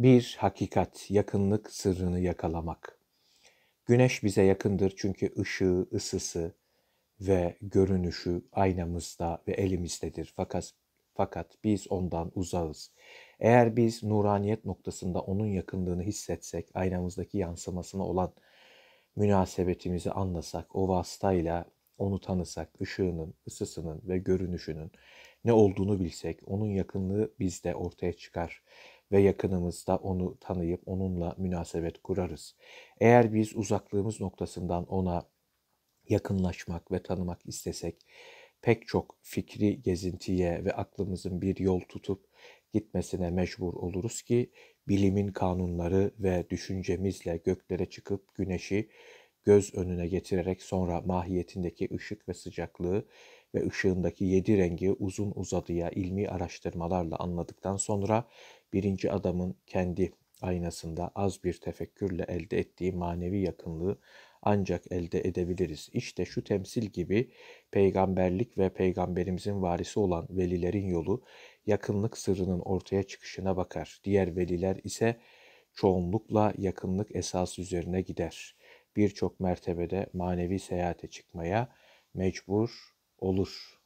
Bir hakikat, yakınlık sırrını yakalamak. Güneş bize yakındır çünkü ışığı, ısısı ve görünüşü aynamızda ve elimizdedir. Fakat fakat biz ondan uzağız. Eğer biz nuraniyet noktasında onun yakınlığını hissetsek, aynamızdaki yansımasına olan münasebetimizi anlasak, o vasıtayla onu tanısak, ışığının, ısısının ve görünüşünün ne olduğunu bilsek, onun yakınlığı bizde ortaya çıkar ve yakınımızda onu tanıyıp onunla münasebet kurarız. Eğer biz uzaklığımız noktasından ona yakınlaşmak ve tanımak istesek pek çok fikri gezintiye ve aklımızın bir yol tutup gitmesine mecbur oluruz ki bilimin kanunları ve düşüncemizle göklere çıkıp güneşi göz önüne getirerek sonra mahiyetindeki ışık ve sıcaklığı ve ışığındaki yedi rengi uzun uzadıya ilmi araştırmalarla anladıktan sonra birinci adamın kendi aynasında az bir tefekkürle elde ettiği manevi yakınlığı ancak elde edebiliriz. İşte şu temsil gibi peygamberlik ve peygamberimizin varisi olan velilerin yolu yakınlık sırrının ortaya çıkışına bakar. Diğer veliler ise çoğunlukla yakınlık esası üzerine gider birçok mertebede manevi seyahate çıkmaya mecbur olur.